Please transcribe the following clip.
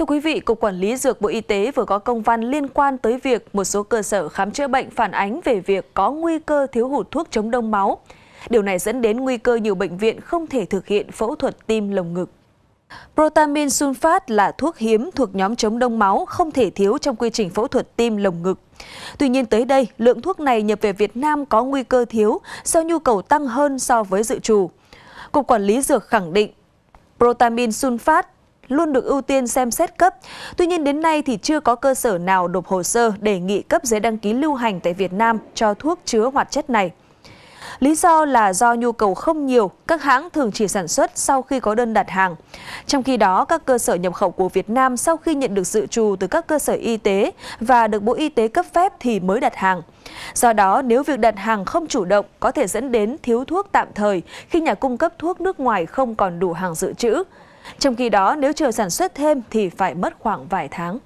Thưa quý vị, Cục Quản lý Dược Bộ Y tế vừa có công văn liên quan tới việc một số cơ sở khám chữa bệnh phản ánh về việc có nguy cơ thiếu hụt thuốc chống đông máu. Điều này dẫn đến nguy cơ nhiều bệnh viện không thể thực hiện phẫu thuật tim lồng ngực. Protamin sulfat là thuốc hiếm thuộc nhóm chống đông máu không thể thiếu trong quy trình phẫu thuật tim lồng ngực. Tuy nhiên tới đây, lượng thuốc này nhập về Việt Nam có nguy cơ thiếu do nhu cầu tăng hơn so với dự trù. Cục Quản lý Dược khẳng định Protamin sulfat luôn được ưu tiên xem xét cấp. Tuy nhiên đến nay thì chưa có cơ sở nào nộp hồ sơ đề nghị cấp giấy đăng ký lưu hành tại Việt Nam cho thuốc chứa hoạt chất này. Lý do là do nhu cầu không nhiều, các hãng thường chỉ sản xuất sau khi có đơn đặt hàng. Trong khi đó, các cơ sở nhập khẩu của Việt Nam sau khi nhận được dự trù từ các cơ sở y tế và được Bộ Y tế cấp phép thì mới đặt hàng. Do đó, nếu việc đặt hàng không chủ động có thể dẫn đến thiếu thuốc tạm thời khi nhà cung cấp thuốc nước ngoài không còn đủ hàng dự trữ. Trong khi đó, nếu chờ sản xuất thêm thì phải mất khoảng vài tháng.